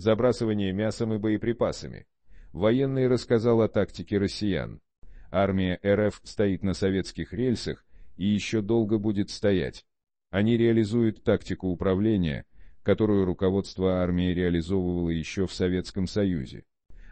забрасывание мясом и боеприпасами. Военный рассказал о тактике россиян. Армия РФ стоит на советских рельсах и еще долго будет стоять. Они реализуют тактику управления, которую руководство армии реализовывало еще в Советском Союзе.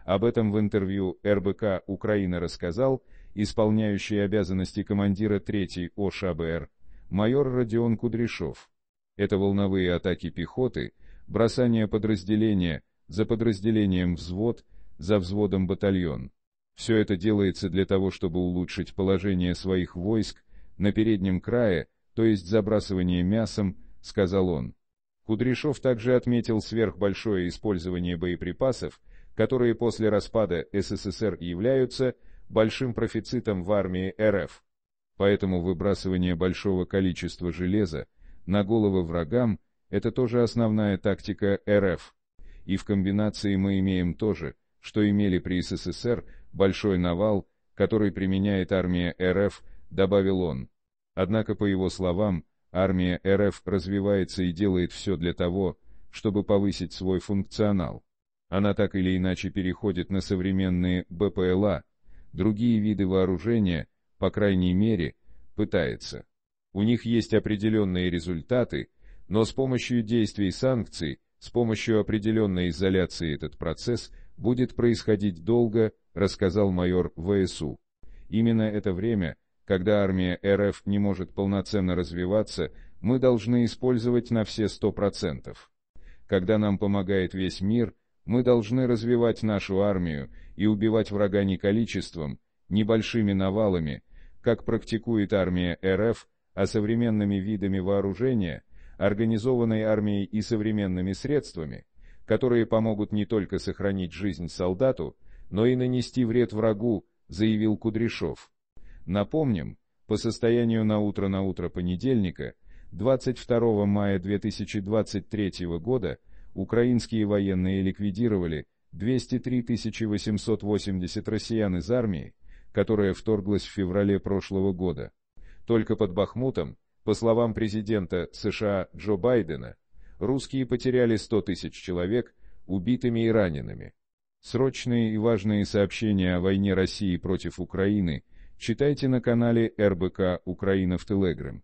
Об этом в интервью РБК «Украина» рассказал исполняющий обязанности командира 3-й ОШБР, а майор Родион Кудряшов. Это волновые атаки пехоты – бросание подразделения, за подразделением взвод, за взводом батальон. Все это делается для того, чтобы улучшить положение своих войск на переднем крае, то есть забрасывание мясом, сказал он. Кудряшов также отметил сверхбольшое использование боеприпасов, которые после распада СССР являются большим профицитом в армии РФ. Поэтому выбрасывание большого количества железа на головы врагам это тоже основная тактика РФ. И в комбинации мы имеем то же, что имели при СССР, большой навал, который применяет армия РФ, добавил он. Однако, по его словам, армия РФ развивается и делает все для того, чтобы повысить свой функционал. Она так или иначе переходит на современные БПЛА, другие виды вооружения, по крайней мере, пытается. У них есть определенные результаты, но с помощью действий санкций, с помощью определенной изоляции этот процесс будет происходить долго, рассказал майор ВСУ. Именно это время, когда армия РФ не может полноценно развиваться, мы должны использовать на все 100%. Когда нам помогает весь мир, мы должны развивать нашу армию и убивать врага не количеством, небольшими навалами, как практикует армия РФ, а современными видами вооружения – организованной армией и современными средствами, которые помогут не только сохранить жизнь солдату, но и нанести вред врагу, заявил Кудряшов. Напомним, по состоянию на утро на утро понедельника, 22 мая 2023 года, украинские военные ликвидировали 203 880 россиян из армии, которая вторглась в феврале прошлого года. Только под Бахмутом по словам президента США Джо Байдена, русские потеряли 100 тысяч человек убитыми и ранеными. Срочные и важные сообщения о войне России против Украины читайте на канале РБК «Украина в Телеграм».